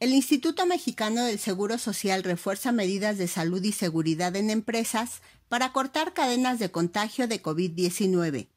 El Instituto Mexicano del Seguro Social refuerza medidas de salud y seguridad en empresas para cortar cadenas de contagio de COVID-19.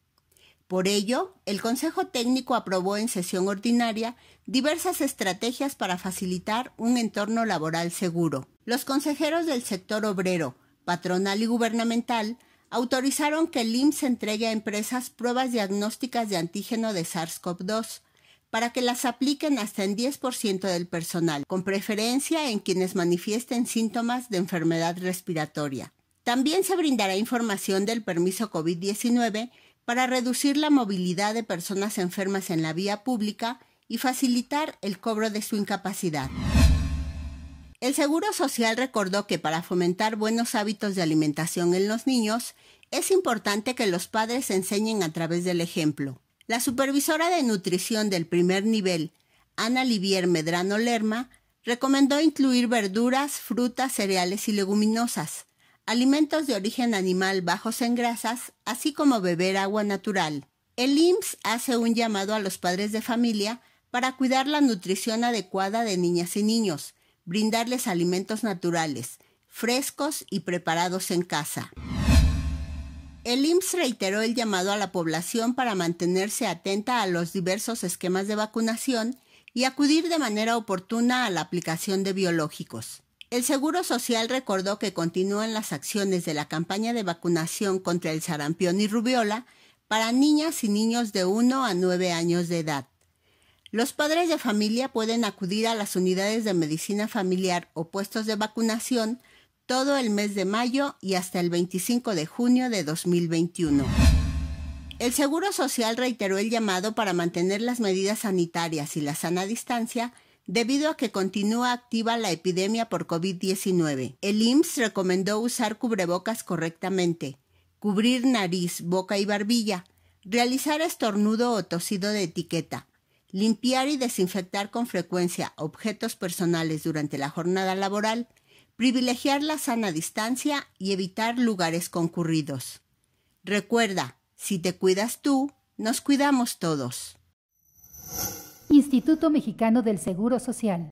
Por ello, el Consejo Técnico aprobó en sesión ordinaria diversas estrategias para facilitar un entorno laboral seguro. Los consejeros del sector obrero, patronal y gubernamental autorizaron que el IMSS entregue a empresas pruebas diagnósticas de antígeno de SARS-CoV-2 para que las apliquen hasta en 10% del personal, con preferencia en quienes manifiesten síntomas de enfermedad respiratoria. También se brindará información del permiso COVID-19 para reducir la movilidad de personas enfermas en la vía pública y facilitar el cobro de su incapacidad. El Seguro Social recordó que para fomentar buenos hábitos de alimentación en los niños, es importante que los padres enseñen a través del ejemplo. La supervisora de nutrición del primer nivel, Ana Livier Medrano Lerma, recomendó incluir verduras, frutas, cereales y leguminosas, alimentos de origen animal bajos en grasas, así como beber agua natural. El IMSS hace un llamado a los padres de familia para cuidar la nutrición adecuada de niñas y niños, brindarles alimentos naturales, frescos y preparados en casa. El IMSS reiteró el llamado a la población para mantenerse atenta a los diversos esquemas de vacunación y acudir de manera oportuna a la aplicación de biológicos. El Seguro Social recordó que continúan las acciones de la campaña de vacunación contra el sarampión y rubiola para niñas y niños de 1 a 9 años de edad. Los padres de familia pueden acudir a las unidades de medicina familiar o puestos de vacunación todo el mes de mayo y hasta el 25 de junio de 2021. El Seguro Social reiteró el llamado para mantener las medidas sanitarias y la sana distancia debido a que continúa activa la epidemia por COVID-19. El IMSS recomendó usar cubrebocas correctamente, cubrir nariz, boca y barbilla, realizar estornudo o tosido de etiqueta, limpiar y desinfectar con frecuencia objetos personales durante la jornada laboral, privilegiar la sana distancia y evitar lugares concurridos. Recuerda, si te cuidas tú, nos cuidamos todos. Instituto Mexicano del Seguro Social.